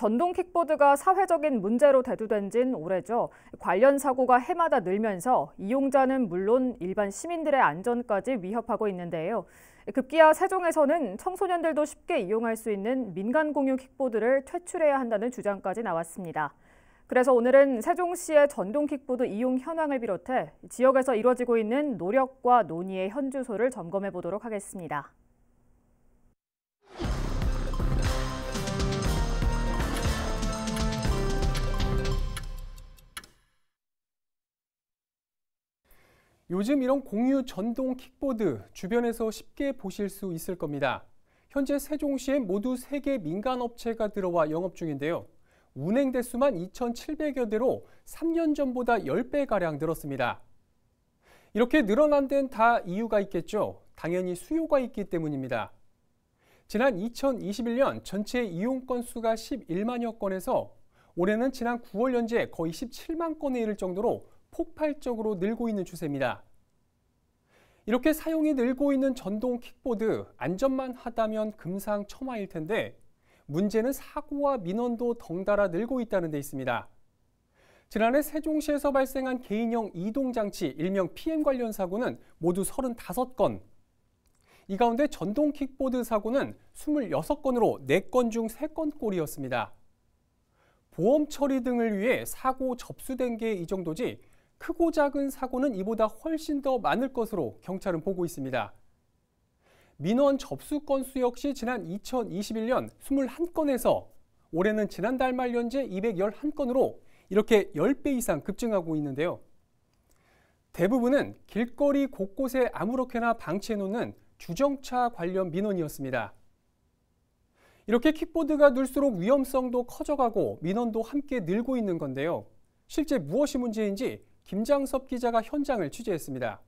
전동 킥보드가 사회적인 문제로 대두된 진 오래죠. 관련 사고가 해마다 늘면서 이용자는 물론 일반 시민들의 안전까지 위협하고 있는데요. 급기야 세종에서는 청소년들도 쉽게 이용할 수 있는 민간 공유 킥보드를 퇴출해야 한다는 주장까지 나왔습니다. 그래서 오늘은 세종시의 전동 킥보드 이용 현황을 비롯해 지역에서 이뤄지고 있는 노력과 논의의 현주소를 점검해 보도록 하겠습니다. 요즘 이런 공유 전동 킥보드 주변에서 쉽게 보실 수 있을 겁니다. 현재 세종시에 모두 3개 민간업체가 들어와 영업 중인데요. 운행 대수만 2,700여 대로 3년 전보다 10배가량 늘었습니다. 이렇게 늘어난 데는 다 이유가 있겠죠. 당연히 수요가 있기 때문입니다. 지난 2021년 전체 이용 건수가 11만여 건에서 올해는 지난 9월 연재 거의 17만 건에 이를 정도로 폭발적으로 늘고 있는 추세입니다. 이렇게 사용이 늘고 있는 전동 킥보드 안전만 하다면 금상첨화일 텐데 문제는 사고와 민원도 덩달아 늘고 있다는 데 있습니다. 지난해 세종시에서 발생한 개인형 이동장치 일명 PM 관련 사고는 모두 35건. 이 가운데 전동 킥보드 사고는 26건으로 4건 중 3건꼴이었습니다. 보험 처리 등을 위해 사고 접수된 게 이 정도지 크고 작은 사고는 이보다 훨씬 더 많을 것으로 경찰은 보고 있습니다. 민원 접수 건수 역시 지난 2021년 21건에서 올해는 지난달 말 현재 211건으로 이렇게 10배 이상 급증하고 있는데요. 대부분은 길거리 곳곳에 아무렇게나 방치해놓는 주정차 관련 민원이었습니다. 이렇게 킥보드가 늘수록 위험성도 커져가고 민원도 함께 늘고 있는 건데요. 실제 무엇이 문제인지 김장섭 기자가 현장을 취재했습니다.